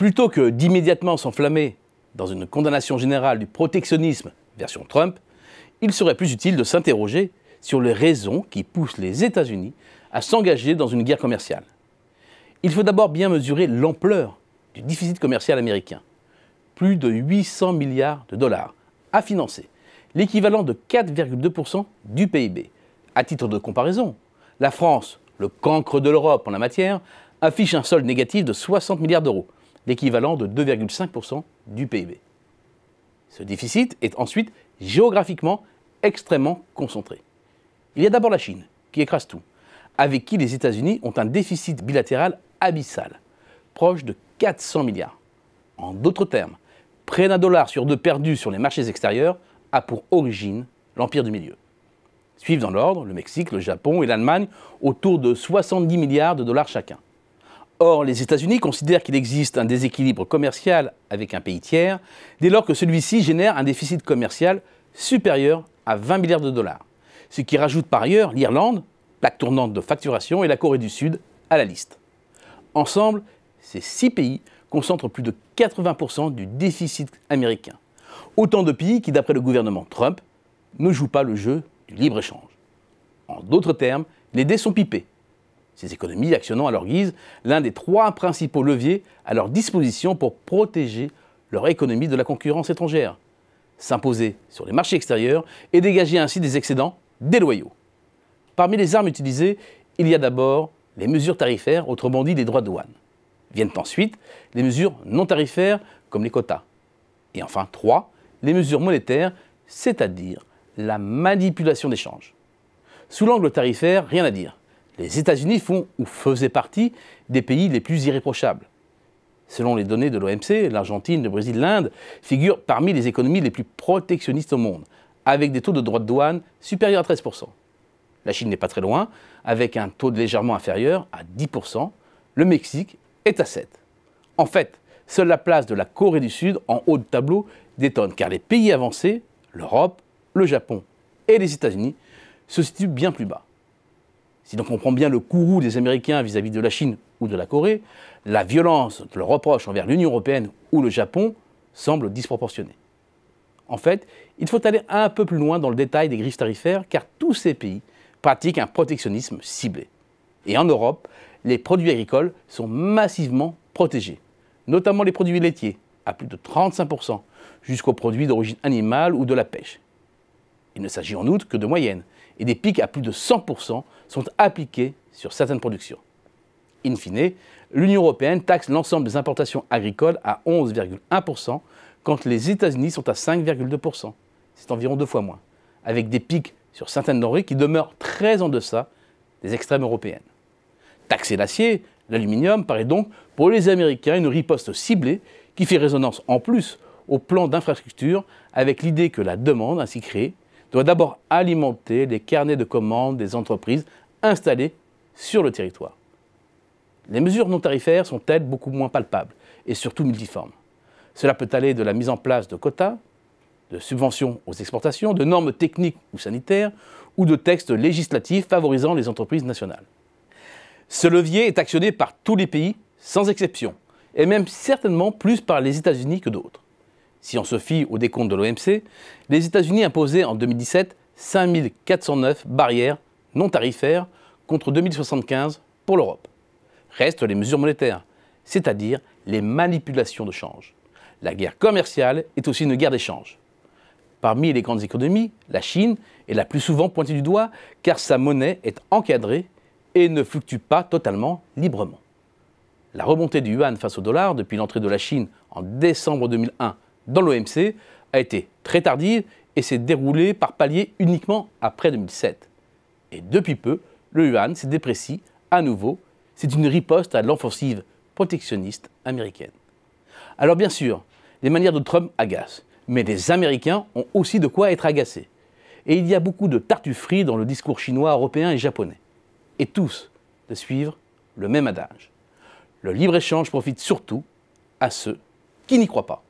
Plutôt que d'immédiatement s'enflammer dans une condamnation générale du protectionnisme version Trump, il serait plus utile de s'interroger sur les raisons qui poussent les États-Unis à s'engager dans une guerre commerciale. Il faut d'abord bien mesurer l'ampleur du déficit commercial américain. Plus de 800 milliards de dollars à financer, l'équivalent de 4,2% du PIB. À titre de comparaison, la France, le cancre de l'Europe en la matière, affiche un solde négatif de 60 milliards d'euros, l'équivalent de 2,5% du PIB. Ce déficit est ensuite géographiquement extrêmement concentré. Il y a d'abord la Chine, qui écrase tout, avec qui les États-Unis ont un déficit bilatéral abyssal, proche de 400 milliards. En d'autres termes, près d'un dollar sur deux perdu sur les marchés extérieurs a pour origine l'empire du milieu. Suivent dans l'ordre le Mexique, le Japon et l'Allemagne, autour de 70 milliards de dollars chacun. Or, les États-Unis considèrent qu'il existe un déséquilibre commercial avec un pays tiers dès lors que celui-ci génère un déficit commercial supérieur à 20 milliards de dollars, ce qui rajoute par ailleurs l'Irlande, plaque tournante de facturation, et la Corée du Sud à la liste. Ensemble, ces six pays concentrent plus de 80% du déficit américain. Autant de pays qui, d'après le gouvernement Trump, ne jouent pas le jeu du libre-échange. En d'autres termes, les dés sont pipés ces économies actionnant à leur guise l'un des trois principaux leviers à leur disposition pour protéger leur économie de la concurrence étrangère, s'imposer sur les marchés extérieurs et dégager ainsi des excédents déloyaux. Parmi les armes utilisées, il y a d'abord les mesures tarifaires, autrement dit les droits de douane. Viennent ensuite les mesures non tarifaires comme les quotas. Et enfin, trois, les mesures monétaires, c'est-à-dire la manipulation changes. Sous l'angle tarifaire, rien à dire. Les États-Unis font ou faisaient partie des pays les plus irréprochables. Selon les données de l'OMC, l'Argentine, le Brésil, l'Inde figurent parmi les économies les plus protectionnistes au monde, avec des taux de droits de douane supérieurs à 13%. La Chine n'est pas très loin, avec un taux légèrement inférieur à 10%. Le Mexique est à 7%. En fait, seule la place de la Corée du Sud en haut de tableau détonne, car les pays avancés, l'Europe, le Japon et les États-Unis, se situent bien plus bas. Si l'on comprend bien le courroux des Américains vis-à-vis de la Chine ou de la Corée, la violence de leur reproche envers l'Union européenne ou le Japon semble disproportionnée. En fait, il faut aller un peu plus loin dans le détail des griffes tarifaires car tous ces pays pratiquent un protectionnisme ciblé. Et en Europe, les produits agricoles sont massivement protégés, notamment les produits laitiers, à plus de 35%, jusqu'aux produits d'origine animale ou de la pêche. Il ne s'agit en outre que de moyennes, et des pics à plus de 100% sont appliqués sur certaines productions. In fine, l'Union européenne taxe l'ensemble des importations agricoles à 11,1% quand les États-Unis sont à 5,2%. C'est environ deux fois moins, avec des pics sur certaines denrées qui demeurent très en deçà des extrêmes européennes. Taxer l'acier, l'aluminium paraît donc pour les Américains une riposte ciblée qui fait résonance en plus au plan d'infrastructure avec l'idée que la demande ainsi créée doit d'abord alimenter les carnets de commandes des entreprises installées sur le territoire. Les mesures non tarifaires sont-elles beaucoup moins palpables et surtout multiformes Cela peut aller de la mise en place de quotas, de subventions aux exportations, de normes techniques ou sanitaires, ou de textes législatifs favorisant les entreprises nationales. Ce levier est actionné par tous les pays, sans exception, et même certainement plus par les États-Unis que d'autres. Si on se fie aux décompte de l'OMC, les États-Unis imposaient en 2017 5409 barrières non tarifaires contre 2075 pour l'Europe. Restent les mesures monétaires, c'est-à-dire les manipulations de change. La guerre commerciale est aussi une guerre d'échange. Parmi les grandes économies, la Chine est la plus souvent pointée du doigt car sa monnaie est encadrée et ne fluctue pas totalement librement. La remontée du yuan face au dollar depuis l'entrée de la Chine en décembre 2001 dans l'OMC a été très tardive et s'est déroulée par palier uniquement après 2007. Et depuis peu, le yuan s'est déprécié à nouveau. C'est une riposte à l'offensive protectionniste américaine. Alors bien sûr, les manières de Trump agacent, mais les Américains ont aussi de quoi être agacés. Et il y a beaucoup de tartufferies dans le discours chinois, européen et japonais. Et tous de suivre le même adage. Le libre-échange profite surtout à ceux qui n'y croient pas.